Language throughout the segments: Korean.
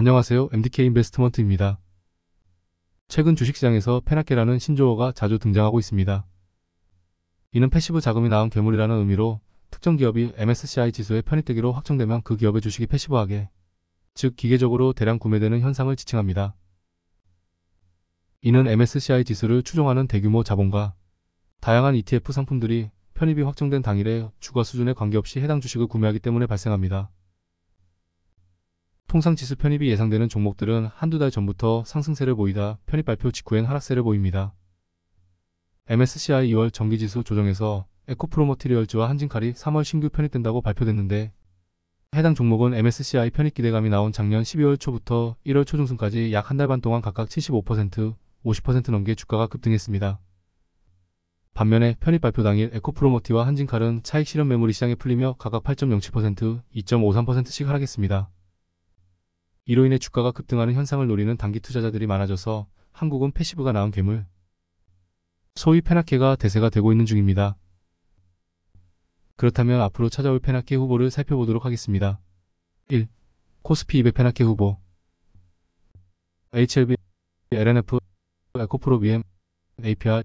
안녕하세요. MDK 인베스트먼트입니다. 최근 주식시장에서 페나케라는 신조어가 자주 등장하고 있습니다. 이는 패시브 자금이 나온 괴물이라는 의미로 특정 기업이 MSCI 지수에 편입되기로 확정되면 그 기업의 주식이 패시브하게, 즉 기계적으로 대량 구매되는 현상을 지칭합니다. 이는 MSCI 지수를 추종하는 대규모 자본과 다양한 ETF 상품들이 편입이 확정된 당일에 주가 수준에 관계없이 해당 주식을 구매하기 때문에 발생합니다. 통상 지수 편입이 예상되는 종목들은 한두 달 전부터 상승세를 보이다 편입 발표 직후엔 하락세를 보입니다. MSCI 2월 정기지수 조정에서 에코프로머티리얼즈와 한진칼이 3월 신규 편입된다고 발표됐는데 해당 종목은 MSCI 편입 기대감이 나온 작년 12월 초부터 1월 초중순까지 약 한 달 반 동안 각각 75%, 50% 넘게 주가가 급등했습니다. 반면에 편입 발표 당일 에코프로머티와 한진칼은 차익 실현 매물이 시장에 풀리며 각각 8.07%, 2.53%씩 하락했습니다. 이로 인해 주가가 급등하는 현상을 노리는 단기 투자자들이 많아져서 한국은 패시브가 나온 괴물, 소위 페나케가 대세가 되고 있는 중입니다. 그렇다면 앞으로 찾아올 페나케 후보를 살펴보도록 하겠습니다. 1. 코스피 200 페나케 후보 HLB, LNF, 에코프로 BM, APR,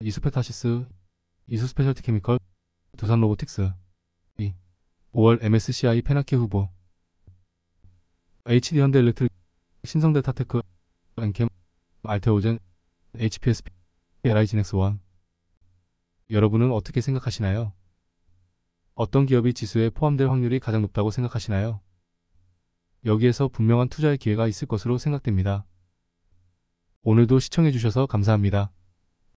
이스페타시스, 이수스페셜티 케미컬, 두산로보틱스 2. 5월 MSCI 페나케 후보 HD 현대 일렉트릭, 신성대 타테크, 엔캠, 알테오젠, HPSP, LI 진엑스원. 여러분은 어떻게 생각하시나요? 어떤 기업이 지수에 포함될 확률이 가장 높다고 생각하시나요? 여기에서 분명한 투자의 기회가 있을 것으로 생각됩니다. 오늘도 시청해주셔서 감사합니다.